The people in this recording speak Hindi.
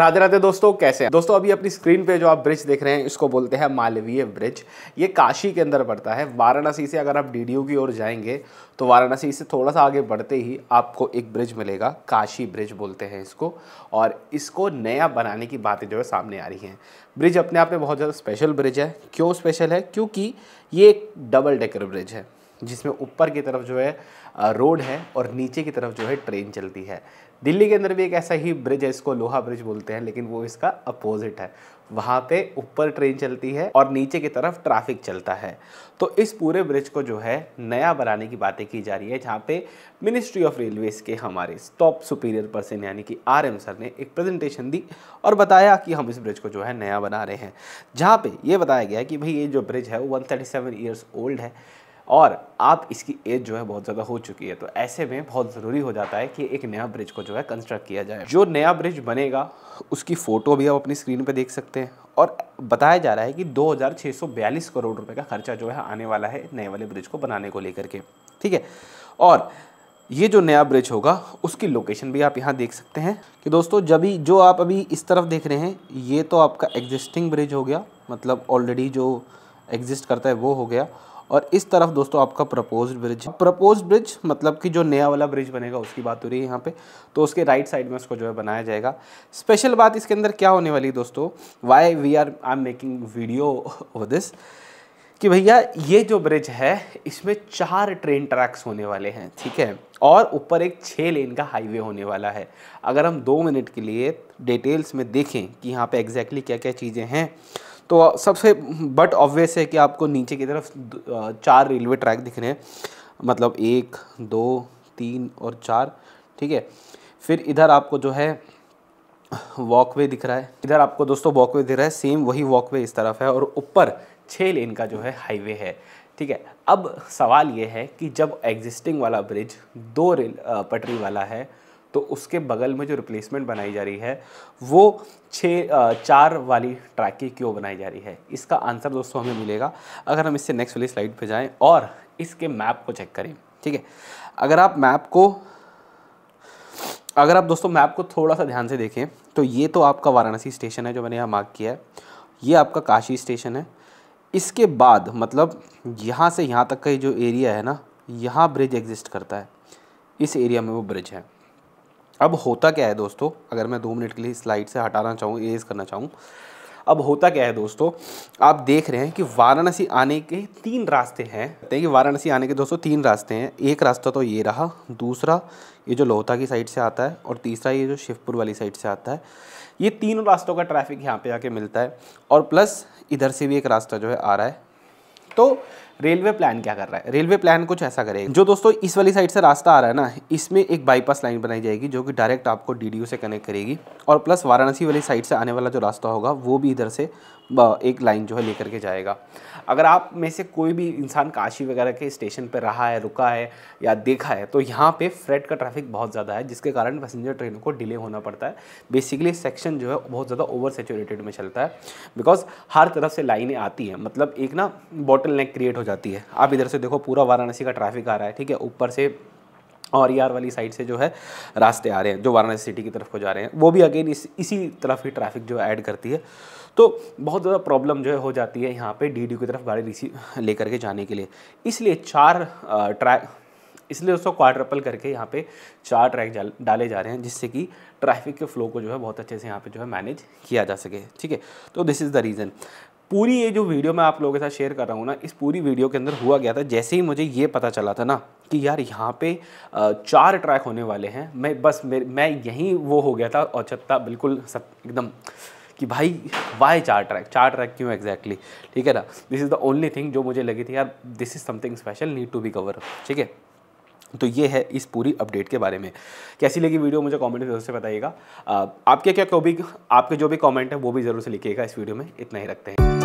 राधे राधे दोस्तों कैसे हैं दोस्तों अभी अपनी स्क्रीन पे जो आप ब्रिज देख रहे हैं इसको बोलते हैं मालवीय ब्रिज ये काशी के अंदर पड़ता है वाराणसी से अगर आप डी की ओर जाएंगे तो वाराणसी से थोड़ा सा आगे बढ़ते ही आपको एक ब्रिज मिलेगा काशी ब्रिज बोलते हैं इसको और इसको नया बनाने की बातें जो है सामने आ रही हैं ब्रिज अपने आप में बहुत ज़्यादा स्पेशल ब्रिज है क्यों स्पेशल है क्योंकि ये एक डबल डेकर ब्रिज है जिसमें ऊपर की तरफ जो है रोड है और नीचे की तरफ जो है ट्रेन चलती है दिल्ली के अंदर भी एक ऐसा ही ब्रिज है इसको लोहा ब्रिज बोलते हैं लेकिन वो इसका अपोजिट है वहाँ पे ऊपर ट्रेन चलती है और नीचे की तरफ ट्रैफिक चलता है तो इस पूरे ब्रिज को जो है नया बनाने की बातें की जा रही है जहाँ पे मिनिस्ट्री ऑफ रेलवेज़ के हमारे टॉप सुपीरियर पर्सन यानी कि आर एम सर ने एक प्रेजेंटेशन दी और बताया कि हम इस ब्रिज को जो है नया बना रहे हैं जहाँ पे ये बताया गया कि भाई ये जो ब्रिज है वो one thirty seven years old है और आप इसकी एज जो है बहुत ज़्यादा हो चुकी है तो ऐसे में बहुत ज़रूरी हो जाता है कि एक नया ब्रिज को जो है कंस्ट्रक्ट किया जाए जो नया ब्रिज बनेगा उसकी फ़ोटो भी आप अपनी स्क्रीन पर देख सकते हैं और बताया जा रहा है कि 2642 करोड़ रुपए का खर्चा जो है आने वाला है नए वाले ब्रिज को बनाने को लेकर के ठीक है और ये जो नया ब्रिज होगा उसकी लोकेशन भी आप यहाँ देख सकते हैं कि दोस्तों जब भी जो आप अभी इस तरफ देख रहे हैं ये तो आपका एग्जिस्टिंग ब्रिज हो गया मतलब ऑलरेडी जो एग्जिस्ट करता है वो हो गया और इस तरफ दोस्तों आपका प्रपोज ब्रिज प्रपोज ब्रिज मतलब कि जो नया वाला ब्रिज बनेगा उसकी बात हो रही है यहाँ पे तो उसके राइट साइड में उसको जो है बनाया जाएगा स्पेशल बात इसके अंदर क्या होने वाली है दोस्तों why we are I am making video on this कि भैया ये जो ब्रिज है इसमें चार ट्रेन ट्रैक्स होने वाले हैं ठीक है और ऊपर एक छः लेन का हाईवे होने वाला है अगर हम दो मिनट के लिए डिटेल्स में देखें कि यहाँ पे एग्जैक्टली क्या क्या चीज़ें हैं तो सबसे बट ऑब्वियस है कि आपको नीचे की तरफ चार रेलवे ट्रैक दिख रहे हैं मतलब एक दो तीन और चार ठीक है फिर इधर आपको जो है वॉकवे दिख रहा है इधर आपको दोस्तों वॉकवे दिख रहा है सेम वही वॉकवे इस तरफ है और ऊपर छः लेन का जो है हाईवे है ठीक है अब सवाल ये है कि जब एग्जिस्टिंग वाला ब्रिज दो रेल पटरी वाला है तो उसके बगल में जो रिप्लेसमेंट बनाई जा रही है वो छः चार वाली ट्रैक की क्यों बनाई जा रही है इसका आंसर दोस्तों हमें मिलेगा अगर हम इससे नेक्स्ट वाली स्लाइड पे जाएं और इसके मैप को चेक करें ठीक है अगर आप मैप को अगर आप दोस्तों मैप को थोड़ा सा ध्यान से देखें तो ये तो आपका वाराणसी स्टेशन है जो मैंने यहाँ मार्क किया है ये आपका काशी स्टेशन है इसके बाद मतलब यहाँ से यहाँ तक का जो एरिया है ना यहाँ ब्रिज एग्जिस्ट करता है इस एरिया में वो ब्रिज है अब होता क्या है दोस्तों अगर मैं दो मिनट के लिए स्लाइड से हटाना चाहूँ एज करना चाहूँ अब होता क्या है दोस्तों आप देख रहे हैं कि वाराणसी आने के तीन रास्ते हैं कि वाराणसी आने के दोस्तों तीन रास्ते हैं एक रास्ता तो ये रहा दूसरा ये जो लोहता की साइड से आता है और तीसरा ये जो शिवपुर वाली साइड से आता है ये तीनों रास्तों का ट्रैफिक यहाँ पे आके मिलता है और प्लस इधर से भी एक रास्ता जो है आ रहा है तो रेलवे प्लान क्या कर रहा है रेलवे प्लान कुछ ऐसा करेगा जो दोस्तों इस वाली साइड से रास्ता आ रहा है ना इसमें एक बाईपास लाइन बनाई जाएगी जो कि डायरेक्ट आपको डी से कनेक्ट करेगी और प्लस वाराणसी वाली साइड से आने वाला जो रास्ता होगा वो भी इधर से एक लाइन जो है लेकर के जाएगा अगर आप में से कोई भी इंसान काशी वगैरह के स्टेशन पर रहा है रुका है या देखा है तो यहाँ पे फ्रेट का ट्रैफिक बहुत ज़्यादा है जिसके कारण पैसेंजर ट्रेनों को डिले होना पड़ता है बेसिकली सेक्शन जो है बहुत ज़्यादा ओवर सेचुरेटेड में चलता है बिकॉज हर तरफ से लाइनें आती हैं मतलब एक ना बॉटल नेक क्रिएट हो जाती है आप इधर से देखो पूरा वाराणसी का ट्रैफिक आ रहा है ठीक है ऊपर से और यार वाली साइड से जो है रास्ते आ रहे हैं जो वाराणसी सिटी की तरफ को जा रहे हैं वो भी अगेन इस इसी तरफ ही ट्रैफिक जो ऐड करती है तो बहुत ज़्यादा प्रॉब्लम जो है हो जाती है यहाँ पे डीडी की तरफ गाड़ी रिसीव लेकर के जाने के लिए इसलिए चार ट्रैक इसलिए उसको क्वाड्रपल करके यहाँ पे चार ट्रैक डाले जा रहे हैं जिससे कि ट्रैफिक के फ्लो को जो है बहुत अच्छे से यहाँ पे जो है मैनेज किया जा सके ठीक है तो दिस इज़ द रीज़न पूरी ये जो वीडियो मैं आप लोगों के साथ शेयर कर रहा हूँ ना इस पूरी वीडियो के अंदर हुआ गया था जैसे ही मुझे ये पता चला था ना कि यार यहाँ पे चार ट्रैक होने वाले हैं मैं बस मैं यहीं वो हो गया था औचत्ता बिल्कुल एकदम कि भाई वाई चार ट्रैक चार ट्रैक क्यों एग्जैक्टली ठीक है ना this is the only thing जो मुझे लगी थी यार this is something special need to be cover ठीक है तो ये है इस पूरी अपडेट के बारे में कैसी लगी वीडियो मुझे कमेंट में जरूर से बताइएगा आपके क्या भी आपके जो भी कमेंट है वो भी ज़रूर से लिखिएगा इस वीडियो में इतना ही रखते हैं